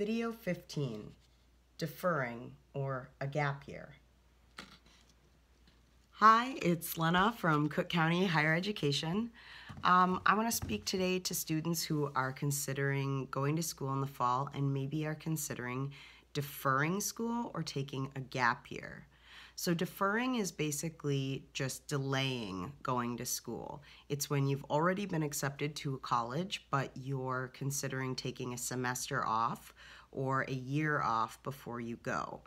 Video 15, Deferring or a Gap Year. Hi, it's Lena from Cook County Higher Education. Um, I want to speak today to students who are considering going to school in the fall and maybe are considering deferring school or taking a gap year. So deferring is basically just delaying going to school. It's when you've already been accepted to college, but you're considering taking a semester off or a year off before you go.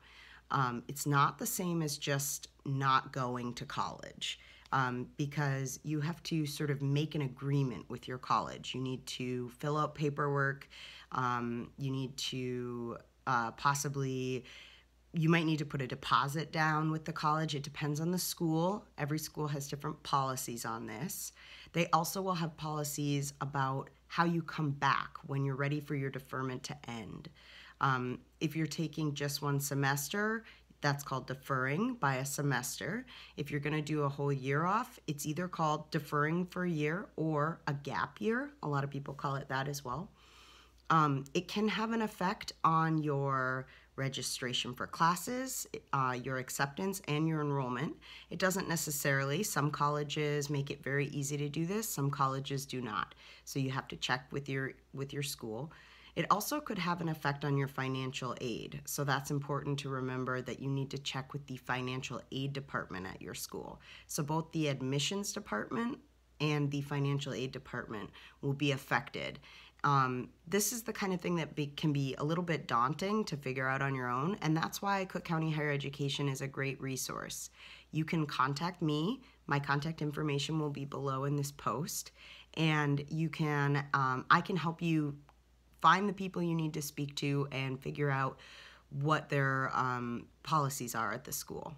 Um, it's not the same as just not going to college. Um, because you have to sort of make an agreement with your college. You need to fill out paperwork. Um, you need to uh, possibly you might need to put a deposit down with the college. It depends on the school. Every school has different policies on this. They also will have policies about how you come back when you're ready for your deferment to end. Um, if you're taking just one semester, that's called deferring by a semester. If you're going to do a whole year off, it's either called deferring for a year or a gap year. A lot of people call it that as well. Um, it can have an effect on your registration for classes, uh, your acceptance, and your enrollment. It doesn't necessarily. Some colleges make it very easy to do this. Some colleges do not. So you have to check with your with your school. It also could have an effect on your financial aid. So that's important to remember that you need to check with the financial aid department at your school. So both the admissions department and the financial aid department will be affected. Um, this is the kind of thing that be, can be a little bit daunting to figure out on your own, and that's why Cook County Higher Education is a great resource. You can contact me. My contact information will be below in this post, and you can um, I can help you find the people you need to speak to and figure out what their um, policies are at the school.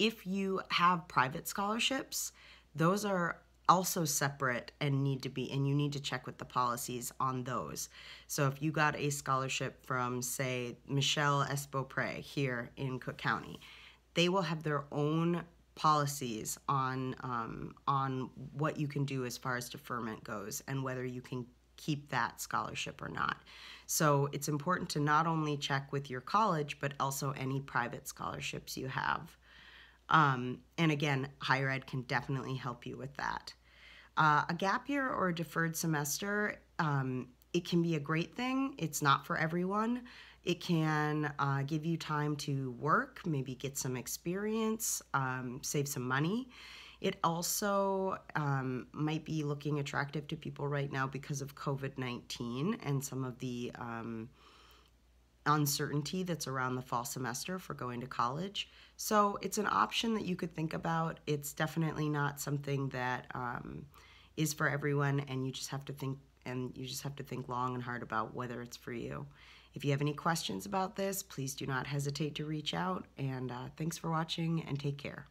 If you have private scholarships, those are also separate and need to be, and you need to check with the policies on those. So if you got a scholarship from, say, Michelle Espopre here in Cook County, they will have their own policies on um, on what you can do as far as deferment goes and whether you can keep that scholarship or not. So it's important to not only check with your college but also any private scholarships you have. Um, and again, higher ed can definitely help you with that. Uh, a gap year or a deferred semester, um, it can be a great thing. It's not for everyone. It can uh, give you time to work, maybe get some experience, um, save some money. It also um, might be looking attractive to people right now because of COVID 19 and some of the um, uncertainty that's around the fall semester for going to college. So it's an option that you could think about. It's definitely not something that um, is for everyone, and you just have to think and you just have to think long and hard about whether it's for you. If you have any questions about this, please do not hesitate to reach out. And uh, thanks for watching and take care.